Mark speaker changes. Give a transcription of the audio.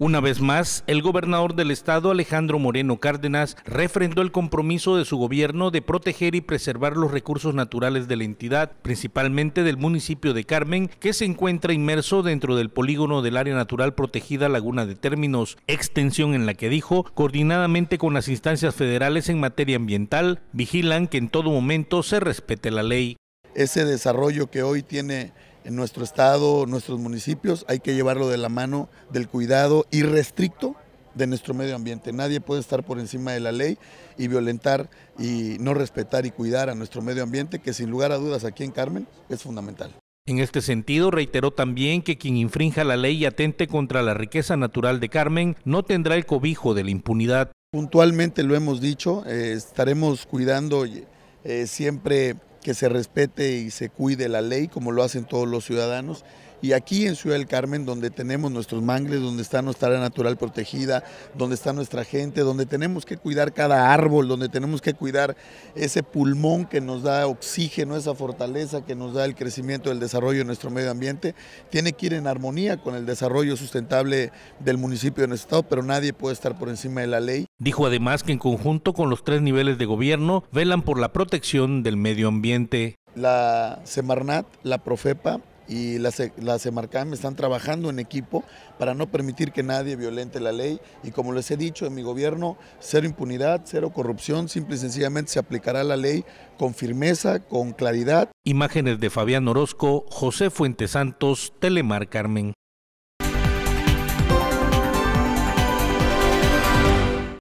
Speaker 1: Una vez más, el gobernador del estado Alejandro Moreno Cárdenas refrendó el compromiso de su gobierno de proteger y preservar los recursos naturales de la entidad, principalmente del municipio de Carmen, que se encuentra inmerso dentro del polígono del área natural protegida Laguna de Términos, extensión en la que dijo, coordinadamente con las instancias federales en materia ambiental, vigilan que en todo momento se respete la
Speaker 2: ley. Ese desarrollo que hoy tiene en nuestro estado, nuestros municipios, hay que llevarlo de la mano del cuidado irrestricto de nuestro medio ambiente. Nadie puede estar por encima de la ley y violentar y no respetar y cuidar a nuestro medio ambiente, que sin lugar a dudas aquí en Carmen es fundamental.
Speaker 1: En este sentido, reiteró también que quien infrinja la ley y atente contra la riqueza natural de Carmen no tendrá el cobijo de la impunidad.
Speaker 2: Puntualmente lo hemos dicho, eh, estaremos cuidando eh, siempre que se respete y se cuide la ley como lo hacen todos los ciudadanos y aquí en Ciudad del Carmen, donde tenemos nuestros mangles, donde está nuestra área natural protegida, donde está nuestra gente, donde tenemos que cuidar cada árbol, donde tenemos que cuidar ese pulmón que nos da oxígeno, esa fortaleza que nos da el crecimiento, el desarrollo de nuestro medio ambiente, tiene que ir en armonía con el desarrollo sustentable del municipio de nuestro estado, pero nadie puede estar por encima de la ley. Dijo
Speaker 1: además que en conjunto con los tres niveles de gobierno velan por la protección del medio ambiente.
Speaker 2: La Semarnat, la Profepa y e, las, EMARCAM están trabajando en equipo para no permitir que nadie violente la ley y como les he dicho en mi gobierno, cero impunidad, cero corrupción, simple y sencillamente se aplicará la ley con firmeza, con claridad.
Speaker 1: Imágenes de Fabián Orozco, José Fuentes Santos, Telemar Carmen.